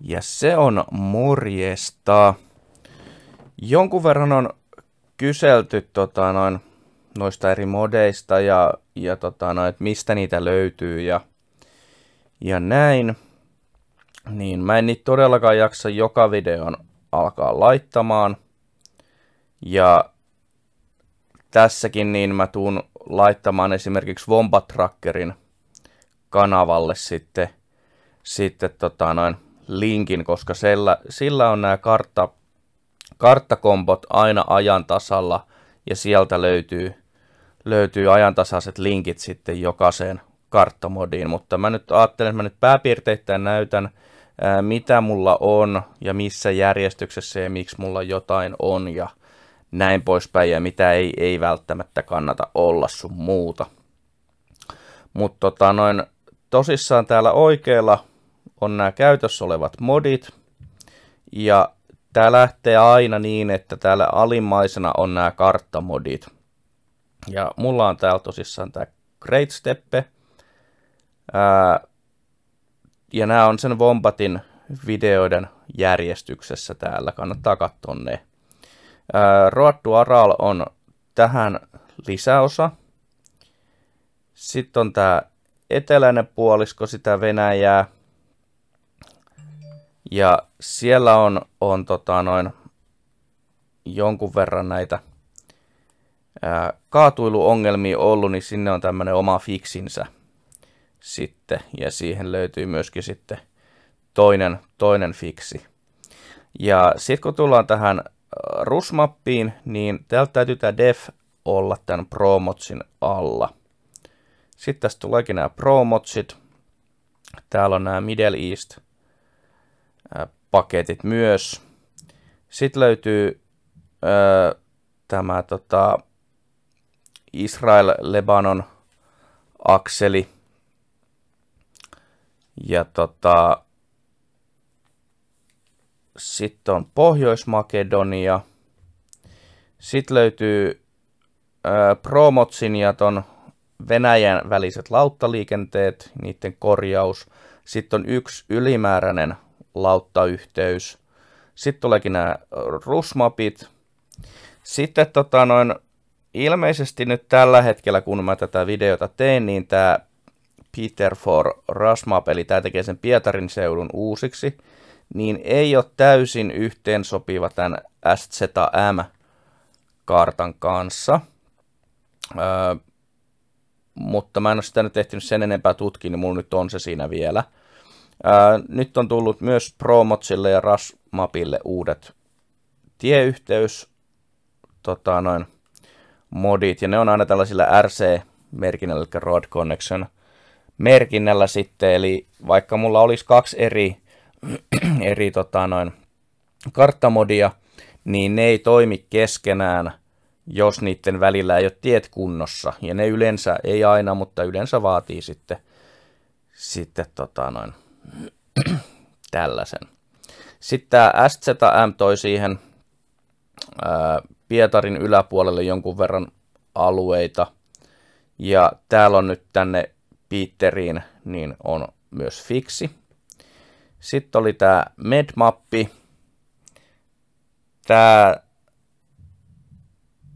Ja se on morjesta. Jonkun verran on kyselty tota, noin, noista eri modeista ja, ja tota, noin, että mistä niitä löytyy ja, ja näin. Niin mä en niitä todellakaan jaksa joka videon alkaa laittamaan. Ja tässäkin niin mä tuun laittamaan esimerkiksi Wombat Trackerin kanavalle sitten, sitten tota noin, linkin, koska sillä, sillä on nämä kartta, karttakombot aina ajan tasalla ja sieltä löytyy, löytyy ajantasaiset linkit sitten jokaiseen karttamodiin, mutta mä nyt ajattelen, että mä nyt pääpiirteittäin näytän, ää, mitä mulla on ja missä järjestyksessä ja miksi mulla jotain on ja näin poispäin ja mitä ei, ei välttämättä kannata olla sun muuta. Mutta tota, noin tosissaan täällä oikealla on nämä käytössä olevat modit. Ja tämä lähtee aina niin, että täällä alimmaisena on nämä karttamodit. Ja mulla on täällä tosissaan tämä Great Steppe. Ää, ja nämä on sen Wombatin videoiden järjestyksessä täällä, kannattaa katsoa ne. Ää, Roattu Aral on tähän lisäosa. Sitten on tämä eteläinen puolisko sitä Venäjää. Ja siellä on, on tota noin jonkun verran näitä ää, kaatuiluongelmia ollut, niin sinne on tämmöinen oma fiksinsä sitten. Ja siihen löytyy myöskin sitten toinen, toinen fiksi. Ja sitten kun tullaan tähän rusmappiin, niin täältä täytyy tämä def olla tämän promotsin alla. Sitten tässä tuleekin nämä promotsit. Täällä on nämä Middle East – paketit myös. Sitten löytyy ö, tämä tota, Israel-Lebanon akseli. Ja tota, sitten on Pohjois-Makedonia. Sitten löytyy ö, Promotsin ja ton Venäjän väliset lauttaliikenteet, niiden korjaus. Sitten on yksi ylimääräinen lauttayhteys. Sitten tuleekin nämä rusmapit. Sitten tota noin, ilmeisesti nyt tällä hetkellä, kun mä tätä videota teen, niin tämä Peter for Rasmap, eli tämä tekee sen Pietarin seudun uusiksi, niin ei ole täysin yhteen sopiva tämän SZM-kartan kanssa. Öö, mutta mä en ole sitä nyt ehtinyt sen enempää tutkia, niin mulla nyt on se siinä vielä – Ää, nyt on tullut myös Promotsille ja Rasmapille uudet tieyhteys tota, noin, modit, ja ne on aina tällaisilla RC-merkinnällä, eli Road Connection merkinnällä sitten, eli vaikka mulla olisi kaksi eri, eri tota, noin, karttamodia, niin ne ei toimi keskenään, jos niiden välillä ei ole tiet kunnossa. Ja ne yleensä, ei aina, mutta yleensä vaatii sitten, sitten tota noin, Tällaisen. Sitten tämä SZM toi siihen Pietarin yläpuolelle jonkun verran alueita. Ja täällä on nyt tänne Piiteriin, niin on myös fiksi. Sitten oli tämä medmappi. Tämä,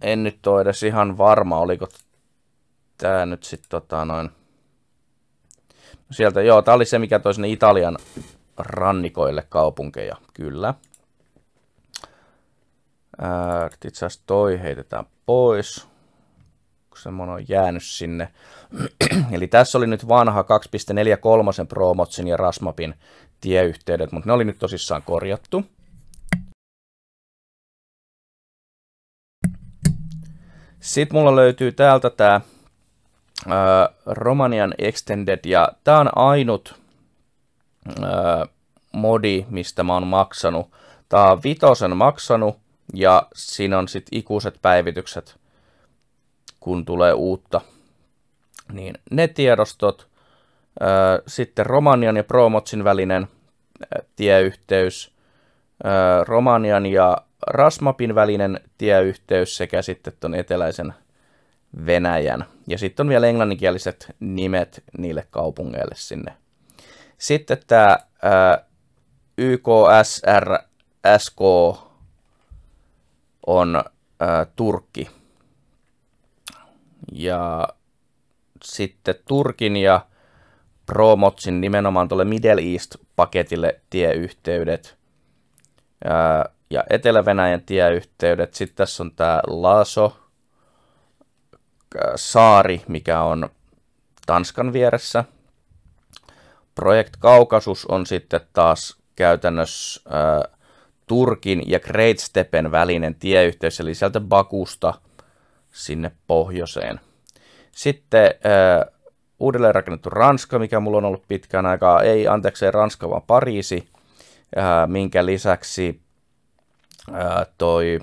en nyt ole edes ihan varma, oliko tämä nyt sitten tota noin Sieltä, joo, tämä oli se, mikä toi sinne Italian rannikoille kaupunkeja, kyllä. itse asiassa toi heitetään pois, kun semmoinen on jäänyt sinne. Eli tässä oli nyt vanha 2.43 Promotsin ja Rasmapin tieyhteydet, mutta ne oli nyt tosissaan korjattu. Sitten mulla löytyy täältä tämä Äh, Romanian Extended, ja tämä on ainut ää, äh, modi, mistä mä oon maksanut. tämä on vitosen maksanut, ja siinä on sitten ikuiset päivitykset, kun tulee uutta. Niin ne tiedostot, ää, äh, sitten Romanian ja Promotsin välinen ää, tieyhteys, ää, Romanian ja Rasmapin välinen tieyhteys sekä sitten tuon eteläisen Venäjän. Ja sitten on vielä englanninkieliset nimet niille kaupungeille sinne. Sitten tämä YKSRSK on ä, Turkki. Ja sitten Turkin ja Promotsin nimenomaan tuolle Middle East-paketille tieyhteydet ää, ja Etelä-Venäjän tieyhteydet. Sitten tässä on tämä Laso, Äh, saari, mikä on Tanskan vieressä. Projekt Kaukasus on sitten taas käytännössä äh, Turkin ja Great Stepen välinen tieyhteys, eli sieltä Bakusta sinne pohjoiseen. Sitten äh, uudelleen rakennettu Ranska, mikä mulla on ollut pitkään aikaa, ei anteeksi Ranska, vaan Pariisi, äh, minkä lisäksi toi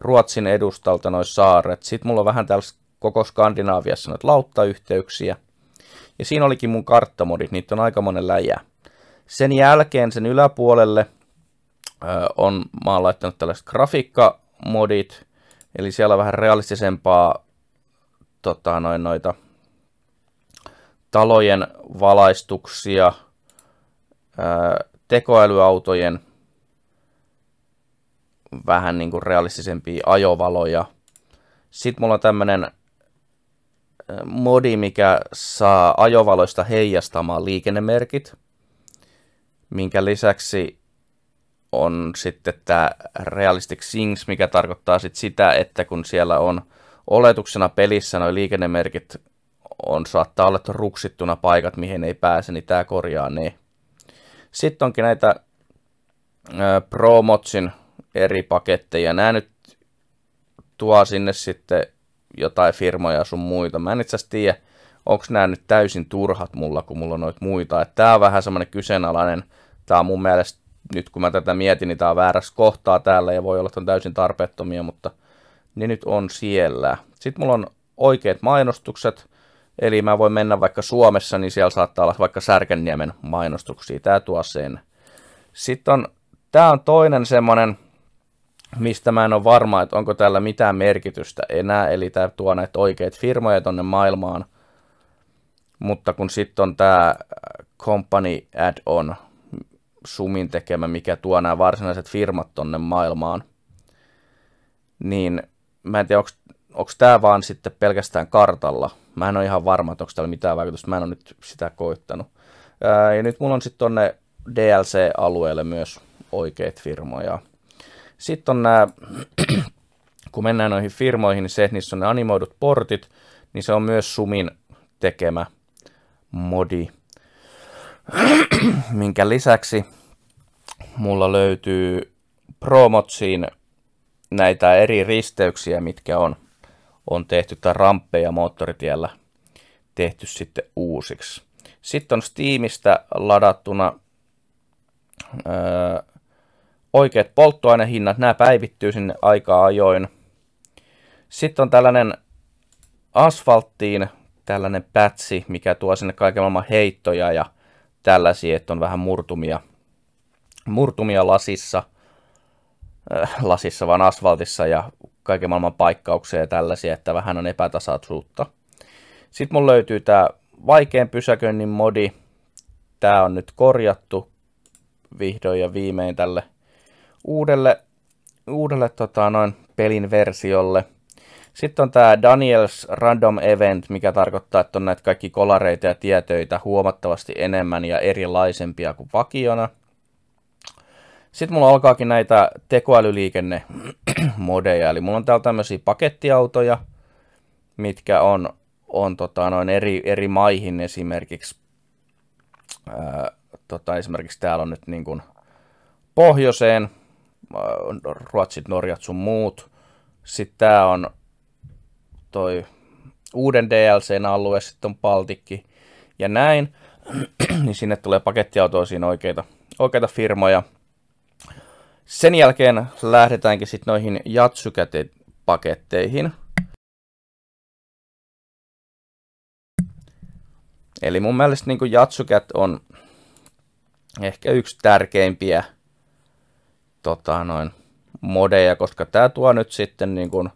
Ruotsin edustalta noin saaret. Sitten mulla on vähän tällaista koko Skandinaaviassa noita lauttayhteyksiä. Ja siinä olikin mun karttamodit, niitä on aika monen läjä. Sen jälkeen sen yläpuolelle ö, on, mä oon laittanut tällaiset grafiikkamodit, eli siellä on vähän realistisempaa tota, noin, noita talojen valaistuksia, ö, tekoälyautojen vähän niin kuin realistisempia ajovaloja. Sitten mulla on tämmöinen modi, mikä saa ajovaloista heijastamaan liikennemerkit, minkä lisäksi on sitten tämä Realistic Things, mikä tarkoittaa sitten sitä, että kun siellä on oletuksena pelissä noin liikennemerkit on, saattaa olla ruksittuna paikat, mihin ei pääse, niin tämä korjaa ne. Sitten onkin näitä ProMotsin eri paketteja. Nämä nyt tuo sinne sitten jotain firmoja sun muita. Mä en itse asiassa tiedä, onko nämä nyt täysin turhat mulla, kun mulla on noita muita. Että tää on vähän semmoinen kyseenalainen, tää on mun mielestä, nyt kun mä tätä mietin, niin tää on väärässä kohtaa täällä ja voi olla, että on täysin tarpeettomia, mutta ne nyt on siellä. Sitten mulla on oikeat mainostukset, eli mä voin mennä vaikka Suomessa, niin siellä saattaa olla vaikka Särkänniemen mainostuksia, tää tuo sen. Sitten on, tää on toinen semmonen, mistä mä en ole varma, että onko tällä mitään merkitystä enää, eli tämä tuo näitä oikeita firmoja tonne maailmaan, mutta kun sitten on tämä äh, company add-on, Sumin tekemä, mikä tuo nämä varsinaiset firmat tonne maailmaan, niin mä en tiedä, onko tämä vaan sitten pelkästään kartalla. Mä en ole ihan varma, että onko täällä mitään vaikutusta. Mä en ole nyt sitä koittanut. ja nyt mulla on sitten tonne DLC-alueelle myös oikeat firmoja. Sitten on nämä, kun mennään noihin firmoihin, niin se, niissä on ne animoidut portit, niin se on myös Sumin tekemä modi, minkä lisäksi mulla löytyy Promotsiin näitä eri risteyksiä, mitkä on, on tehty, tai ramppeja moottoritiellä tehty sitten uusiksi. Sitten on Steamista ladattuna öö, oikeat polttoainehinnat, nämä päivittyy sinne aika ajoin. Sitten on tällainen asfalttiin tällainen pätsi, mikä tuo sinne kaiken maailman heittoja ja tällaisia, että on vähän murtumia, murtumia lasissa, äh, lasissa vaan asfaltissa ja kaiken maailman paikkauksia ja tällaisia, että vähän on epätasaisuutta. Sitten mun löytyy tämä vaikean pysäköinnin modi. Tämä on nyt korjattu vihdoin ja viimein tälle uudelle, uudelle tota, noin pelin versiolle. Sitten on tämä Daniels Random Event, mikä tarkoittaa, että on näitä kaikki kolareita ja tietöitä huomattavasti enemmän ja erilaisempia kuin vakiona. Sitten mulla alkaakin näitä tekoälyliikennemodeja, eli mulla on täällä tämmöisiä pakettiautoja, mitkä on, on tota, noin eri, eri maihin esimerkiksi. Ää, tota, esimerkiksi täällä on nyt niin kuin pohjoiseen Äh, Ruotsit, Norjat sun muut. Sitten tää on toi uuden DLCn alue, sitten on Baltikki ja näin. niin sinne tulee pakettiautoa siinä oikeita, oikeita firmoja. Sen jälkeen lähdetäänkin sitten noihin Jatsukäte-paketteihin. Eli mun mielestä niin jatsukät on ehkä yksi tärkeimpiä tota, noin modeja, koska tämä tuo nyt sitten niin kuin,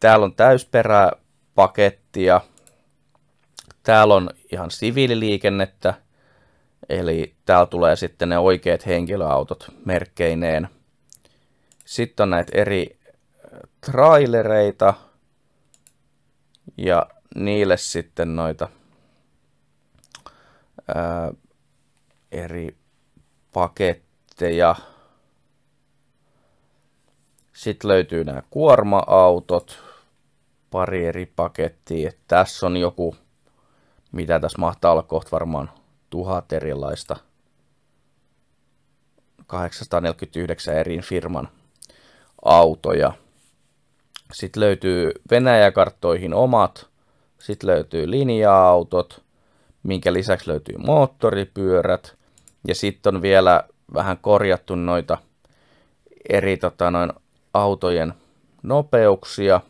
täällä on pakettia täällä on ihan siviililiikennettä, eli täällä tulee sitten ne oikeat henkilöautot merkkeineen. Sitten on näitä eri trailereita ja niille sitten noita ää, eri paketteja sitten ja sitten löytyy nämä kuorma-autot, pari eri pakettia. Tässä on joku, mitä tässä mahtaa olla kohta varmaan tuhat erilaista 849 eri firman autoja. Sitten löytyy Venäjäkarttoihin omat, sitten löytyy linja-autot, minkä lisäksi löytyy moottoripyörät, ja sitten on vielä vähän korjattu noita eri tota, noin autojen nopeuksia.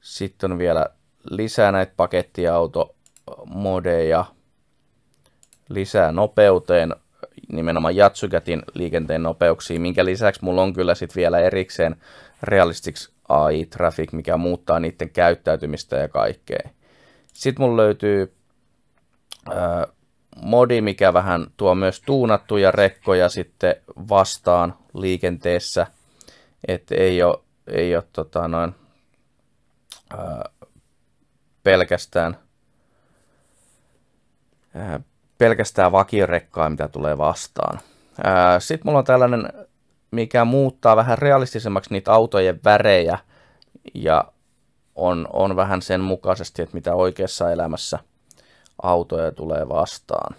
Sitten on vielä lisää näitä pakettiautomodeja, lisää nopeuteen, nimenomaan Jatsukätin liikenteen nopeuksiin, minkä lisäksi mulla on kyllä sitten vielä erikseen Realistics AI Traffic, mikä muuttaa niiden käyttäytymistä ja kaikkea. Sitten mulla löytyy modi, mikä vähän tuo myös tuunattuja rekkoja sitten vastaan liikenteessä, että ei ole, ei ole tota noin, ää, pelkästään, ää, pelkästään vakiorekkaa, mitä tulee vastaan. Sitten mulla on tällainen, mikä muuttaa vähän realistisemmaksi niitä autojen värejä ja on, on vähän sen mukaisesti, että mitä oikeassa elämässä – autoja tulee vastaan.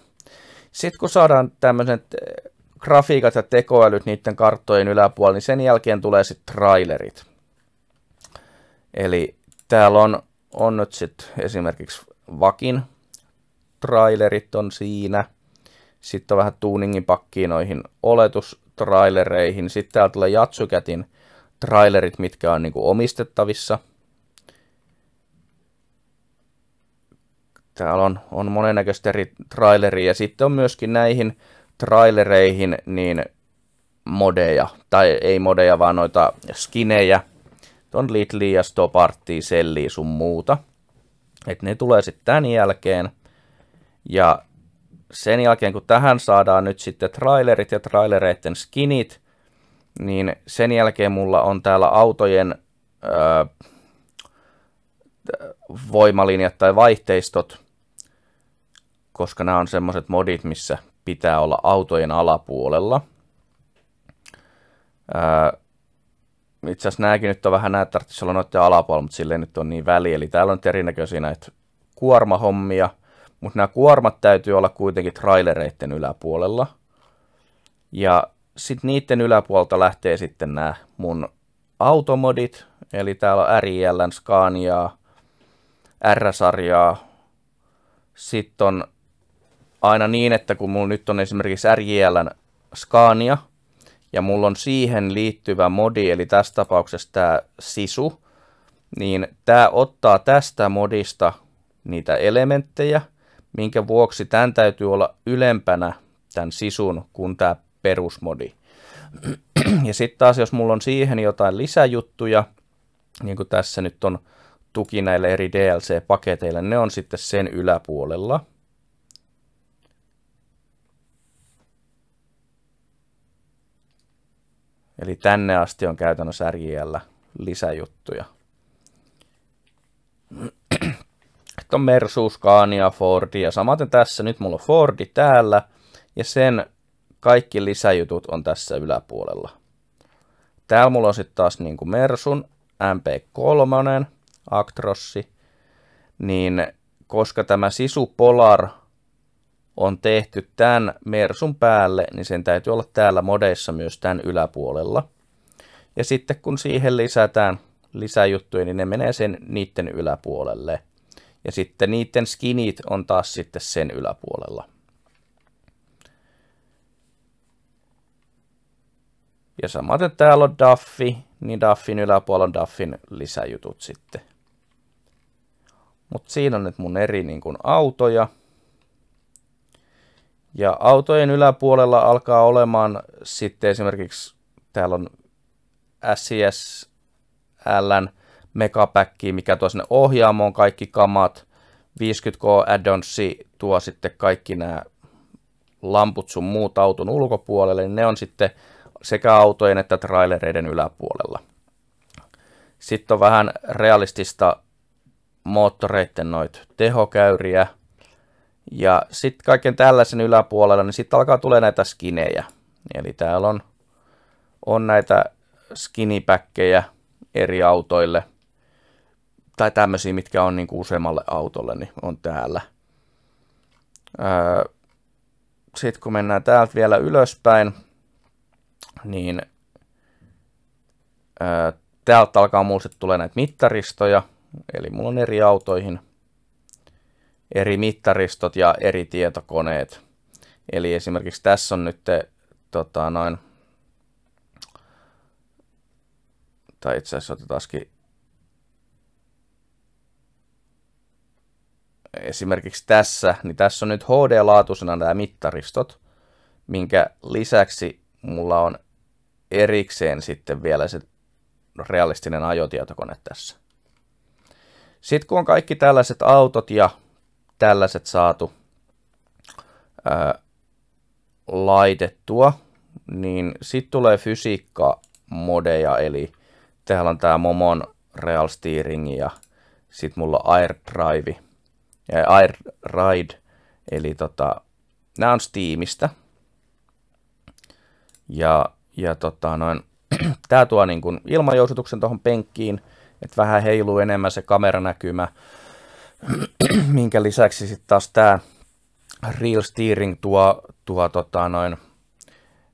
Sitten kun saadaan tämmöiset eh, grafiikat ja tekoälyt niiden karttojen yläpuolella, niin sen jälkeen tulee sitten trailerit. Eli täällä on, on nyt sitten esimerkiksi Vakin trailerit on siinä. Sitten on vähän tuningin pakkiin noihin oletustrailereihin. Sitten täällä tulee Jatsukätin trailerit, mitkä on niinku omistettavissa – Täällä on, on monennäköistä eri traileria. Ja sitten on myöskin näihin trailereihin niin modeja, tai ei modeja, vaan noita skinejä. On Lidli ja Stopartti, Selli sun muuta. Et ne tulee sitten tämän jälkeen. Ja sen jälkeen, kun tähän saadaan nyt sitten trailerit ja trailereiden skinit, niin sen jälkeen mulla on täällä autojen öö, voimalinjat tai vaihteistot koska nämä on semmoiset modit, missä pitää olla autojen alapuolella. Öö, itse asiassa nämäkin nyt on vähän näitä tarvitsisi olla noiden alapuolella, mutta sille nyt on niin väli. Eli täällä on nyt erinäköisiä näitä kuormahommia, mutta nämä kuormat täytyy olla kuitenkin trailereiden yläpuolella. Ja sitten niiden yläpuolta lähtee sitten nämä mun automodit, eli täällä on RIL, Scaniaa, R-sarjaa, sitten on aina niin, että kun mulla nyt on esimerkiksi RJL skaania ja mulla on siihen liittyvä modi, eli tässä tapauksessa tämä sisu, niin tämä ottaa tästä modista niitä elementtejä, minkä vuoksi tämän täytyy olla ylempänä tämän sisun kuin tämä perusmodi. Ja sitten taas, jos mulla on siihen jotain lisäjuttuja, niin kuin tässä nyt on tuki näille eri DLC-paketeille, ne on sitten sen yläpuolella – Eli tänne asti on käytännössä RJL lisäjuttuja. Sitten on Mersu, Scania, Fordi ja samaten tässä nyt mulla on Fordi täällä ja sen kaikki lisäjutut on tässä yläpuolella. Täällä mulla on sitten taas niin kuin Mersun MP3, Actrossi, niin koska tämä Sisu Polar on tehty tämän mersun päälle, niin sen täytyy olla täällä modeissa myös tämän yläpuolella. Ja sitten kun siihen lisätään lisäjuttuja, niin ne menee sen niiden yläpuolelle. Ja sitten niiden skinit on taas sitten sen yläpuolella. Ja samaten täällä on Daffi, niin Daffin yläpuolella on Daffin lisäjutut sitten. Mutta siinä on nyt mun eri niin kun, autoja. Ja autojen yläpuolella alkaa olemaan sitten esimerkiksi, täällä on SIS LN megapäkkiä, mikä tuo sinne ohjaamoon kaikki kamat. 50K addonsi tuo sitten kaikki nämä lamput sun muut auton ulkopuolelle, niin ne on sitten sekä autojen että trailereiden yläpuolella. Sitten on vähän realistista moottoreiden noit tehokäyriä, ja sitten kaiken tällaisen yläpuolella, niin sitten alkaa tulla näitä skinejä. Eli täällä on, on näitä skinipäkkejä eri autoille. Tai tämmöisiä, mitkä on niin useammalle autolle, niin on täällä. Öö, sitten kun mennään täältä vielä ylöspäin, niin öö, täältä alkaa mulle tulee näitä mittaristoja. Eli mulla on eri autoihin eri mittaristot ja eri tietokoneet. Eli esimerkiksi tässä on nyt tota, noin, tai itse asiassa otetaankin esimerkiksi tässä, niin tässä on nyt HD-laatuisena nämä mittaristot, minkä lisäksi mulla on erikseen sitten vielä se realistinen ajotietokone tässä. Sitten kun on kaikki tällaiset autot ja tällaiset saatu ää, laitettua, niin sitten tulee fysiikkamodeja, eli täällä on tämä Momon Real Steering ja sitten mulla Air Drive, ja Air Ride, eli tota, nämä on Steamista. Ja, ja tota noin, tää tuo niin kun ilmajousutuksen tuohon penkkiin, että vähän heiluu enemmän se kameranäkymä. minkä lisäksi sitten taas tämä real steering tuo, tuo tota noin,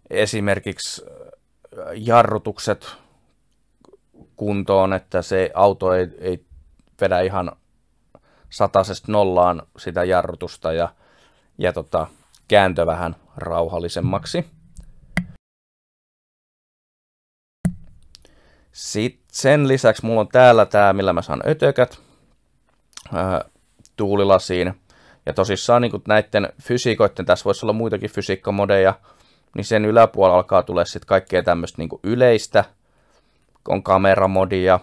esimerkiksi äh, jarrutukset kuntoon, että se auto ei, ei vedä ihan satasesta nollaan sitä jarrutusta ja, ja tota, kääntö vähän rauhallisemmaksi. Sitten sen lisäksi mulla on täällä tämä, millä mä saan ötökät tuulilasiin. Ja tosissaan niin näiden fysiikoiden, tässä voisi olla muitakin fysiikkamodeja, niin sen yläpuolella alkaa tulla sitten kaikkea tämmöistä niin yleistä, on kameramodia,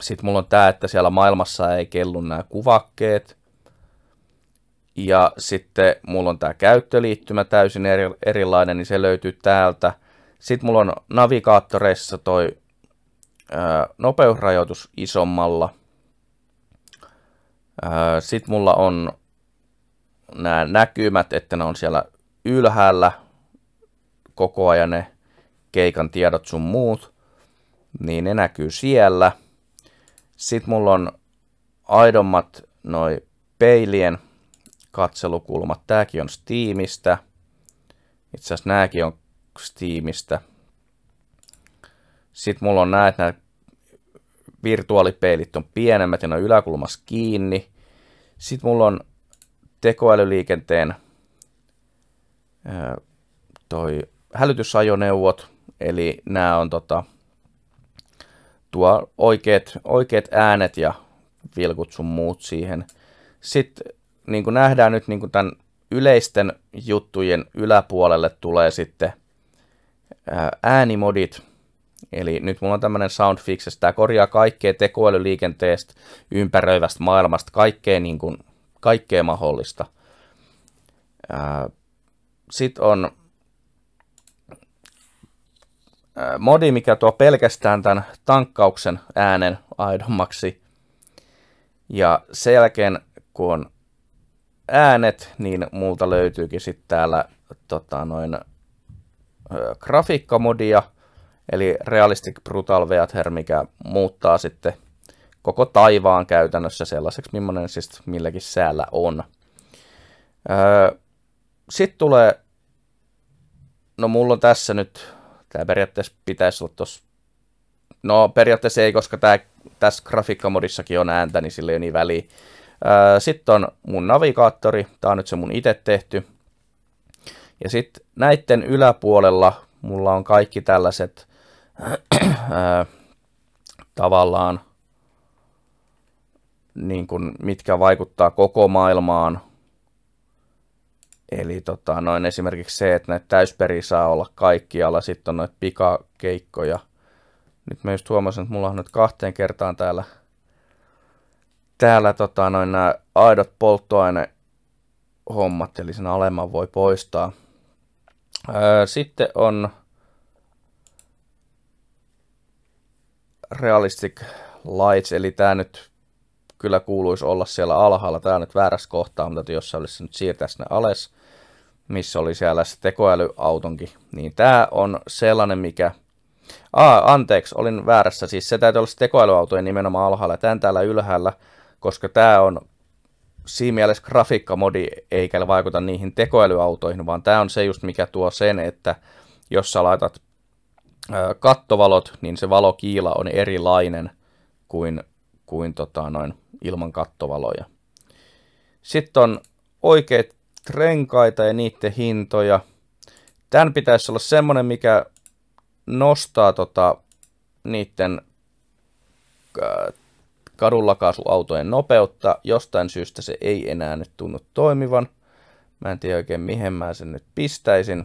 sitten mulla on tämä, että siellä maailmassa ei kellu nämä kuvakkeet, ja sitten mulla on tämä käyttöliittymä täysin eri, erilainen, niin se löytyy täältä. Sitten mulla on navigaattoreissa toi ö, nopeusrajoitus isommalla, sitten mulla on nämä näkymät, että ne on siellä ylhäällä koko ajan ne keikan tiedot sun muut, niin ne näkyy siellä. Sitten mulla on aidommat noi peilien katselukulmat. Tääkin on Steamista. Itse asiassa nääkin on Steamista. Sitten mulla on näet nämä virtuaalipeilit on pienemmät ja ne on yläkulmassa kiinni. Sitten mulla on tekoälyliikenteen toi hälytysajoneuvot, eli nämä on tota, tuo oikeat, oikeat äänet ja vilkut sun muut siihen. Sitten niin kuin nähdään nyt niin kuin tämän yleisten juttujen yläpuolelle tulee sitten äänimodit, Eli nyt mulla on tämmöinen Soundfix, tämä korjaa kaikkea tekoälyliikenteestä, ympäröivästä maailmasta, kaikkea, niin kuin, kaikkea mahdollista. Sitten on modi, mikä tuo pelkästään tämän tankkauksen äänen aidommaksi. Ja sen jälkeen, kun on äänet, niin multa löytyykin sitten täällä tota, noin, ö, grafiikkamodia – Eli Realistic Brutal Weather, mikä muuttaa sitten koko taivaan käytännössä sellaiseksi, millainen siis milläkin säällä on. Öö, sitten tulee, no mulla on tässä nyt, tämä periaatteessa pitäisi olla tuossa, no periaatteessa ei, koska tää, tässä grafiikkamodissakin on ääntä, niin sillä ei ole niin väliä. Öö, sitten on mun navigaattori, tämä on nyt se mun itse tehty. Ja sitten näiden yläpuolella mulla on kaikki tällaiset tavallaan, niin kuin, mitkä vaikuttaa koko maailmaan. Eli tota, noin esimerkiksi se, että näitä täysperi saa olla kaikkialla, sitten on noita pikakeikkoja. Nyt mä just huomasin, että mulla on nyt kahteen kertaan täällä, täällä tota, noin nämä aidot polttoaine eli sen alemman voi poistaa. sitten on Realistic Lights, eli tämä nyt kyllä kuuluisi olla siellä alhaalla. Tämä on nyt väärässä kohtaa, mutta jos se olisi nyt siirtää sinne ales, missä oli siellä se tekoälyautonkin, niin tämä on sellainen, mikä... Ah, anteeksi, olin väärässä. Siis se täytyy olla se tekoälyautojen nimenomaan alhaalla. Tämän täällä ylhäällä, koska tämä on siinä mielessä grafiikkamodi eikä vaikuta niihin tekoälyautoihin, vaan tämä on se just mikä tuo sen, että jos sä laitat kattovalot, niin se valokiila on erilainen kuin, kuin tota, noin ilman kattovaloja. Sitten on oikeat renkaita ja niiden hintoja. Tämän pitäisi olla semmonen, mikä nostaa tota, niiden kadunlakaasuautojen nopeutta. Jostain syystä se ei enää nyt tunnu toimivan. Mä en tiedä oikein mihin mä sen nyt pistäisin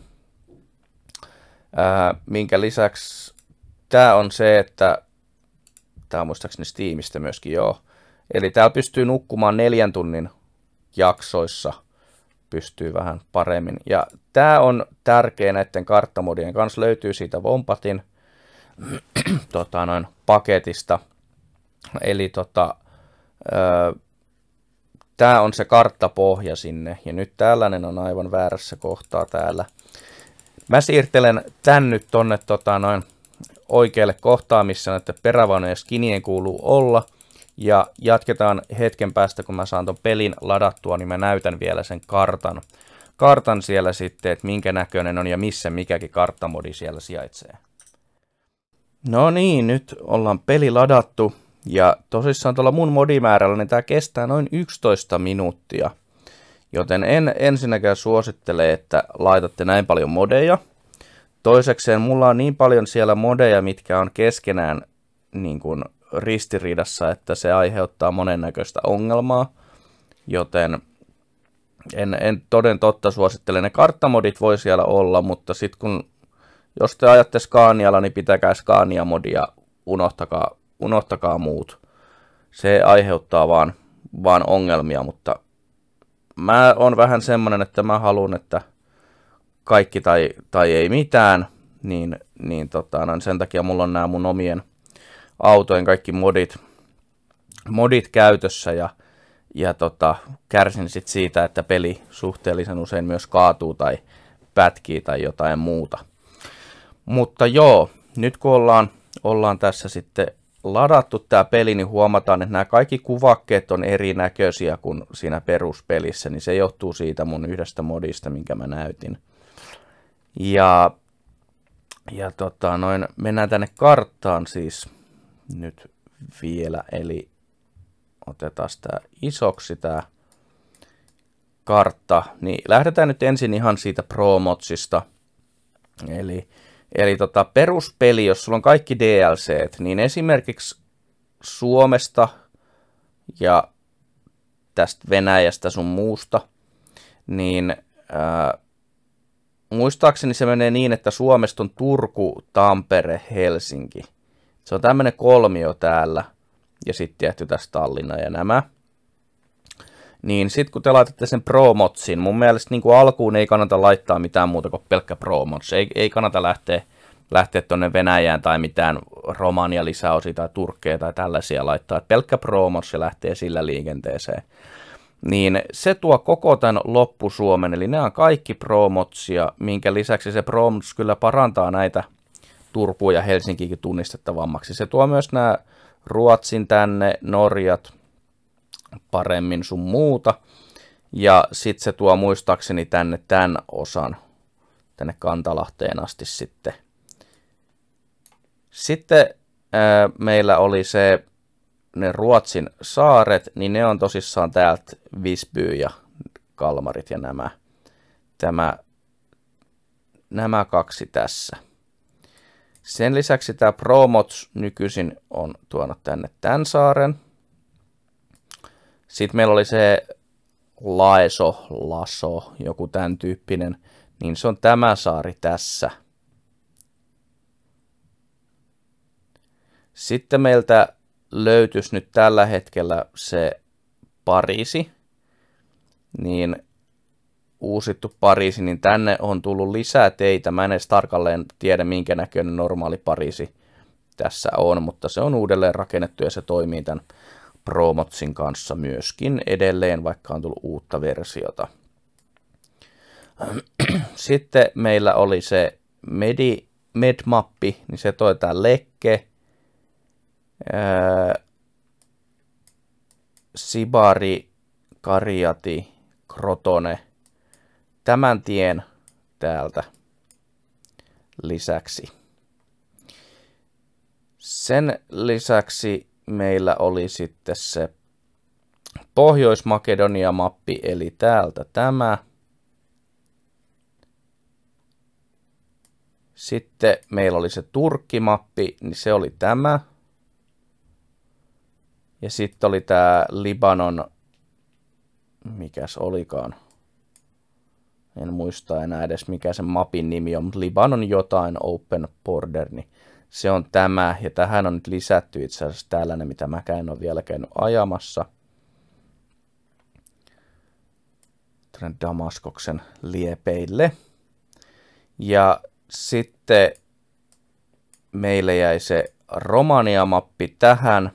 minkä lisäksi tämä on se, että tämä on muistaakseni Steamista myöskin, joo. Eli täällä pystyy nukkumaan neljän tunnin jaksoissa, pystyy vähän paremmin. Ja tämä on tärkeä näiden karttamodien kanssa, löytyy siitä Vompatin tota, noin, paketista. Eli tota, tämä on se karttapohja sinne, ja nyt tällainen on aivan väärässä kohtaa täällä – Mä siirtelen tän nyt tonne tota, noin oikealle kohtaan, missä näiden perävaunojen skinien kuuluu olla. Ja jatketaan hetken päästä, kun mä saan ton pelin ladattua, niin mä näytän vielä sen kartan. Kartan siellä sitten, että minkä näköinen on ja missä mikäkin karttamodi siellä sijaitsee. No niin, nyt ollaan peli ladattu. Ja tosissaan tuolla mun modimäärällä, niin tää kestää noin 11 minuuttia. Joten en ensinnäkään suosittele, että laitatte näin paljon modeja. Toisekseen mulla on niin paljon siellä modeja, mitkä on keskenään niin kuin ristiriidassa, että se aiheuttaa monennäköistä ongelmaa. Joten en, en toden totta suosittele. Ne karttamodit voi siellä olla, mutta sitten kun, jos te ajatte Scanialla, niin pitäkää Scania-modia, unohtakaa, unohtakaa muut. Se aiheuttaa vaan, vaan ongelmia, mutta mä on vähän semmonen, että mä haluan, että kaikki tai, tai ei mitään, niin, niin tota, no, sen takia mulla on nämä mun omien autojen kaikki modit, modit käytössä ja, ja tota, kärsin sit siitä, että peli suhteellisen usein myös kaatuu tai pätkii tai jotain muuta. Mutta joo, nyt kun ollaan, ollaan tässä sitten ladattu tämä peli, niin huomataan, että nämä kaikki kuvakkeet on erinäköisiä kuin siinä peruspelissä, niin se johtuu siitä mun yhdestä modista, minkä mä näytin. Ja, ja tota, noin, mennään tänne karttaan siis nyt vielä, eli otetaan tämä isoksi tämä kartta, niin lähdetään nyt ensin ihan siitä Promotsista, eli Eli tota, peruspeli, jos sulla on kaikki DLC, niin esimerkiksi Suomesta ja tästä Venäjästä sun muusta, niin ää, äh, muistaakseni se menee niin, että Suomesta on Turku, Tampere, Helsinki. Se on tämmöinen kolmio täällä ja sitten tietty tästä Tallinna ja nämä. Niin sitten kun te laitatte sen promotsin, mun mielestä niin kuin alkuun ei kannata laittaa mitään muuta kuin pelkkä promots. Ei, ei kannata lähteä, lähteä tuonne Venäjään tai mitään Romania lisäosia tai Turkkeja tai tällaisia laittaa. Et pelkkä promotsi lähtee sillä liikenteeseen. Niin se tuo koko tämän loppu Suomen, eli nämä on kaikki promotsia, minkä lisäksi se promots kyllä parantaa näitä Turkuun ja Helsinkiinkin tunnistettavammaksi. Se tuo myös nämä Ruotsin tänne, Norjat, paremmin sun muuta. Ja sitten se tuo muistaakseni tänne tämän osan, tänne Kantalahteen asti sitten. Sitten ää, meillä oli se, ne Ruotsin saaret, niin ne on tosissaan täältä Visby ja Kalmarit ja nämä, tämä, nämä kaksi tässä. Sen lisäksi tämä Promots nykyisin on tuonut tänne tämän saaren. Sitten meillä oli se Laeso, Laso, joku tämän tyyppinen. Niin se on tämä saari tässä. Sitten meiltä löytyisi nyt tällä hetkellä se Pariisi. Niin uusittu Pariisi, niin tänne on tullut lisää teitä. Mä en edes tarkalleen tiedä, minkä näköinen normaali Pariisi tässä on, mutta se on uudelleen rakennettu ja se toimii tämän Promotsin kanssa myöskin edelleen, vaikka on tullut uutta versiota. Sitten meillä oli se Medi, Medmappi, niin se toi tämän Lekke, öö, Sibari, Karjati, Krotone, tämän tien täältä lisäksi. Sen lisäksi meillä oli sitten se Pohjois-Makedonia-mappi, eli täältä tämä. Sitten meillä oli se Turkki-mappi, niin se oli tämä. Ja sitten oli tämä Libanon, mikäs olikaan. En muista enää edes mikä sen mapin nimi on, mutta Libanon jotain Open Border, niin se on tämä, ja tähän on nyt lisätty itse asiassa tällainen, mitä mäkään en ole vielä käynyt ajamassa. tämän Damaskoksen liepeille. Ja sitten meille jäi se Romania-mappi tähän.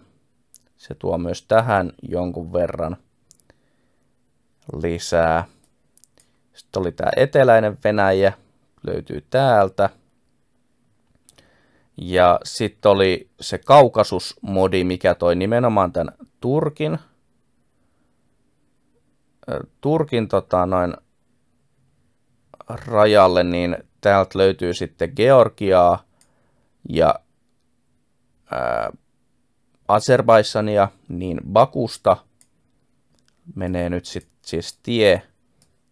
Se tuo myös tähän jonkun verran lisää. Sitten oli tämä eteläinen Venäjä, löytyy täältä. Ja sitten oli se kaukasusmodi, mikä toi nimenomaan tämän Turkin, Turkin tota, noin rajalle, niin täältä löytyy sitten Georgiaa ja ää, niin Bakusta menee nyt sit, siis tie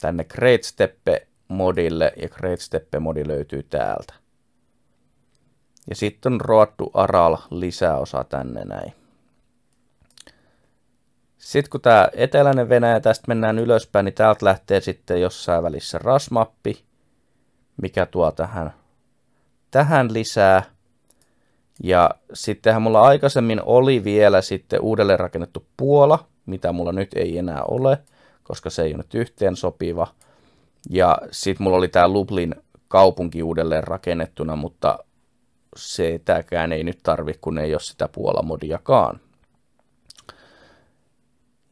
tänne Great Steppe modille ja Great Steppe modi löytyy täältä. Ja sitten on roattu aral lisäosa tänne näin. Sitten kun tämä eteläinen Venäjä, tästä mennään ylöspäin, niin täältä lähtee sitten jossain välissä rasmappi, mikä tuo tähän, tähän lisää. Ja sittenhän mulla aikaisemmin oli vielä sitten uudelleen rakennettu Puola, mitä mulla nyt ei enää ole, koska se ei ole nyt yhteen sopiva. Ja sitten mulla oli tämä Lublin kaupunki uudelleen rakennettuna, mutta sitäkään ei nyt tarvi, kun ei ole sitä puolamodiakaan.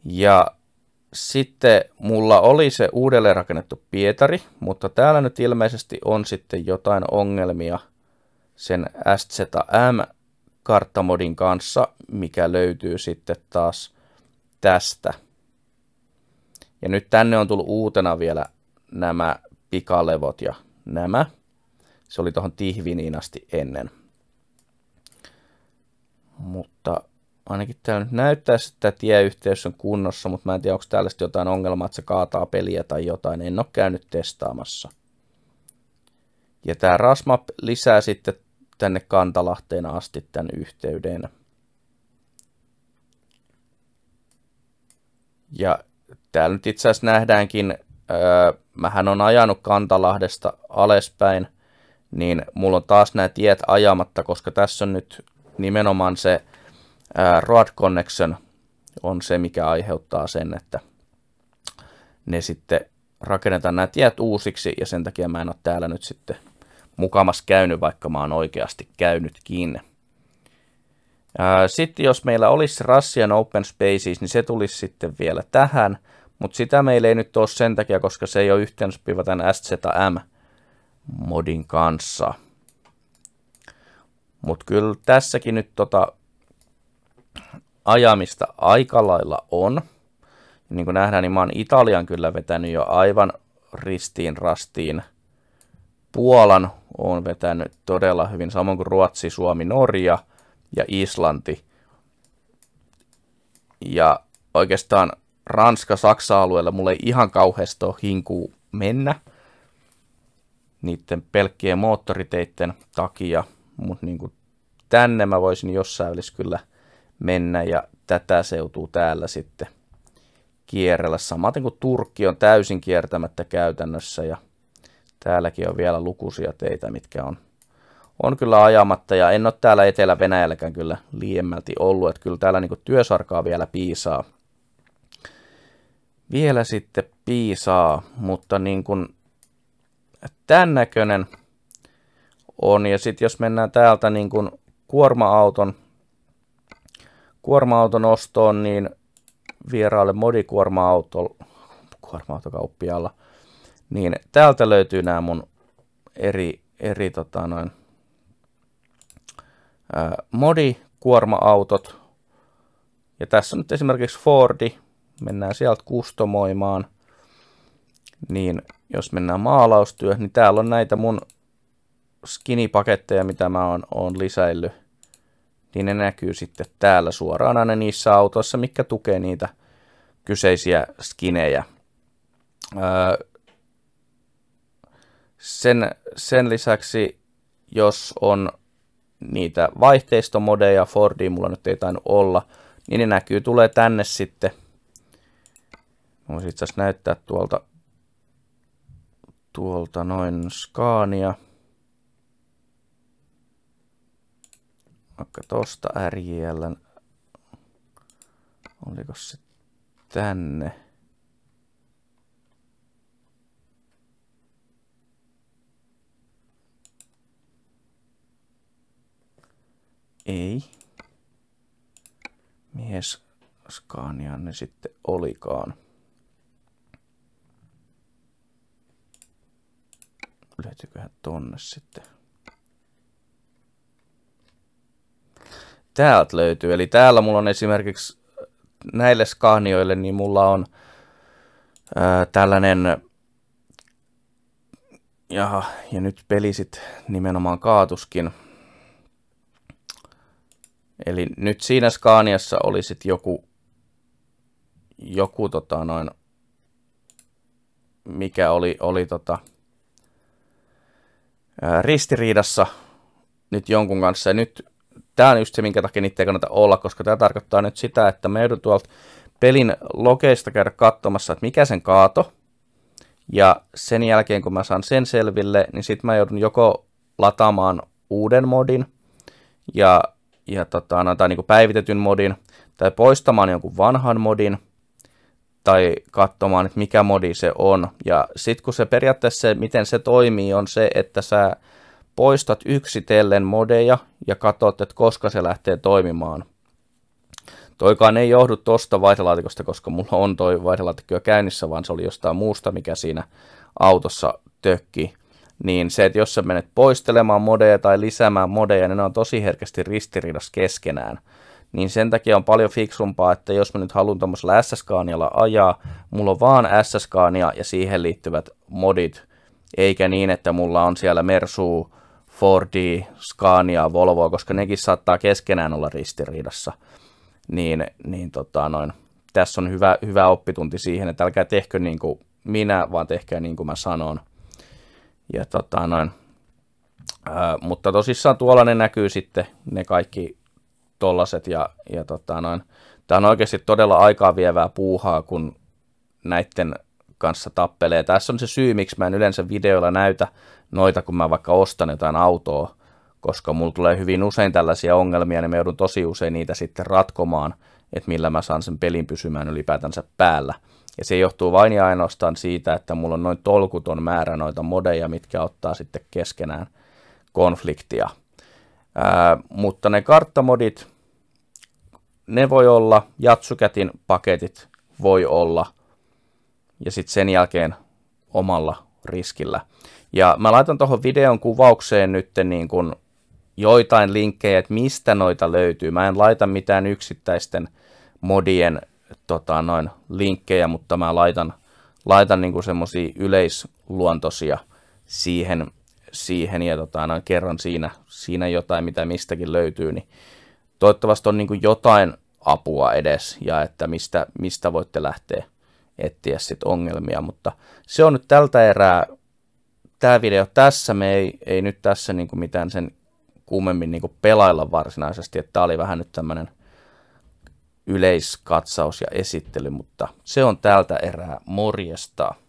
Ja sitten mulla oli se uudelleen rakennettu Pietari, mutta täällä nyt ilmeisesti on sitten jotain ongelmia sen SZM-karttamodin kanssa, mikä löytyy sitten taas tästä. Ja nyt tänne on tullut uutena vielä nämä pikalevot ja nämä. Se oli tuohon tihviniin asti ennen. Mutta ainakin täällä nyt näyttää, että tieyhteys on kunnossa, mutta mä en tiedä, onko täällä jotain ongelmaa, että se kaataa peliä tai jotain. En ole käynyt testaamassa. Ja tämä Rasmap lisää sitten tänne Kantalahteen asti tämän yhteyden. Ja täällä nyt itse asiassa nähdäänkin, öö, mähän on ajanut Kantalahdesta alespäin – niin mulla on taas nämä tiet ajamatta, koska tässä on nyt nimenomaan se ää, road connection on se, mikä aiheuttaa sen, että ne sitten rakennetaan nämä tiet uusiksi ja sen takia mä en ole täällä nyt sitten mukamas käynyt, vaikka mä oon oikeasti käynytkin. Sitten jos meillä olisi Russian Open Spaces, niin se tulisi sitten vielä tähän, mutta sitä meillä ei nyt ole sen takia, koska se ei ole yhteensopiva tämän SZM modin kanssa. Mutta kyllä tässäkin nyt tota ajamista aika lailla on. Niin kuin nähdään, niin mä oon Italian kyllä vetänyt jo aivan ristiin rastiin. Puolan on vetänyt todella hyvin, samoin kuin Ruotsi, Suomi, Norja ja Islanti. Ja oikeastaan Ranska-Saksa-alueella mulle ei ihan kauheasti hinkuu mennä – niiden pelkkien moottoriteiden takia, mutta niin tänne mä voisin jossain välissä kyllä mennä ja tätä seutuu täällä sitten kierrellä. Samaten kuin Turkki on täysin kiertämättä käytännössä ja täälläkin on vielä lukuisia teitä, mitkä on, on kyllä ajamatta ja en ole täällä Etelä-Venäjälläkään kyllä liiemmälti ollut, että kyllä täällä niin työsarkaa vielä piisaa. Vielä sitten piisaa, mutta niin kuin tämän näköinen on. Ja sitten jos mennään täältä niin kuin kuorma-auton, kuorma-auton ostoon, niin vieraalle modikuorma-auto, kuorma-autokauppialla, niin täältä löytyy nämä mun eri, eri tota noin, ää, modikuorma-autot. Ja tässä on nyt esimerkiksi Fordi, mennään sieltä kustomoimaan. Niin, jos mennään maalaustyöhön, niin täällä on näitä mun skinipaketteja, mitä mä oon, oon lisäillyt. Niin ne näkyy sitten täällä suoraan aina niissä autoissa, mikä tukee niitä kyseisiä skinejä. Öö, sen, sen lisäksi, jos on niitä vaihteistomodeja, Fordi mulla nyt ei tainnut olla, niin ne näkyy, tulee tänne sitten. Voisi itse asiassa näyttää tuolta tuolta noin skaania. Vaikka tosta RJL. Oliko se tänne? Ei. Mies skaania ne sitten olikaan. Löytyyköhän tonne sitten? Täältä löytyy. Eli täällä mulla on esimerkiksi näille skahnioille, niin mulla on ää, tällainen... Jaha, ja nyt pelisit nimenomaan kaatuskin. Eli nyt siinä Skaaniassa oli sitten joku, joku tota noin, mikä oli, oli tota, ristiriidassa nyt jonkun kanssa. Ja nyt tämä on just se, minkä takia niitä ei kannata olla, koska tämä tarkoittaa nyt sitä, että me joudun tuolta pelin lokeista käydä katsomassa, että mikä sen kaato. Ja sen jälkeen, kun mä saan sen selville, niin sitten mä joudun joko lataamaan uuden modin ja, ja tota, no, tai niin päivitetyn modin, tai poistamaan jonkun vanhan modin – tai katsomaan, että mikä modi se on. Ja sitten kun se periaatteessa se, miten se toimii, on se, että sä poistat yksitellen modeja ja katsot, että koska se lähtee toimimaan. Toikaan ei johdu tuosta vaihdelaatikosta, koska mulla on toi vaihdelaatikko jo käynnissä, vaan se oli jostain muusta, mikä siinä autossa tökki. Niin se, että jos sä menet poistelemaan modeja tai lisäämään modeja, niin ne on tosi herkästi ristiriidassa keskenään – niin sen takia on paljon fiksumpaa, että jos mä nyt haluan tuommoisella ss ajaa, mulla on vaan ss ja siihen liittyvät modit, eikä niin, että mulla on siellä Mersu, Fordi, Scania, Volvoa, koska nekin saattaa keskenään olla ristiriidassa. Niin, niin tota noin, tässä on hyvä, hyvä oppitunti siihen, että älkää tehkö niin kuin minä, vaan tehkää niin kuin mä sanon. Ja tota noin, Äh, mutta tosissaan tuolla ne näkyy sitten ne kaikki tollaset ja, ja tota noin. Tämä on oikeasti todella aikaa vievää puuhaa, kun näiden kanssa tappelee. Tässä on se syy, miksi mä en yleensä videoilla näytä noita, kun mä vaikka ostan jotain autoa, koska mulla tulee hyvin usein tällaisia ongelmia, niin mä joudun tosi usein niitä sitten ratkomaan, että millä mä saan sen pelin pysymään ylipäätänsä päällä. Ja se johtuu vain ja ainoastaan siitä, että mulla on noin tolkuton määrä noita modeja, mitkä ottaa sitten keskenään konfliktia. Ää, mutta ne karttamodit, ne voi olla, Jatsukätin paketit voi olla, ja sitten sen jälkeen omalla riskillä. Ja mä laitan tuohon videon kuvaukseen nyt niin kun joitain linkkejä, että mistä noita löytyy. Mä en laita mitään yksittäisten modien tota, noin linkkejä, mutta mä laitan, laitan niin semmoisia yleisluontoisia siihen, siihen ja tota, noin kerron siinä, siinä jotain, mitä mistäkin löytyy, niin toivottavasti on niin kuin jotain apua edes ja että mistä, mistä voitte lähteä etsiä sit ongelmia, mutta se on nyt tältä erää tämä video tässä. Me ei, ei nyt tässä niin kuin mitään sen kuumemmin niin kuin pelailla varsinaisesti, että tämä oli vähän nyt tämmöinen yleiskatsaus ja esittely, mutta se on tältä erää. Morjesta!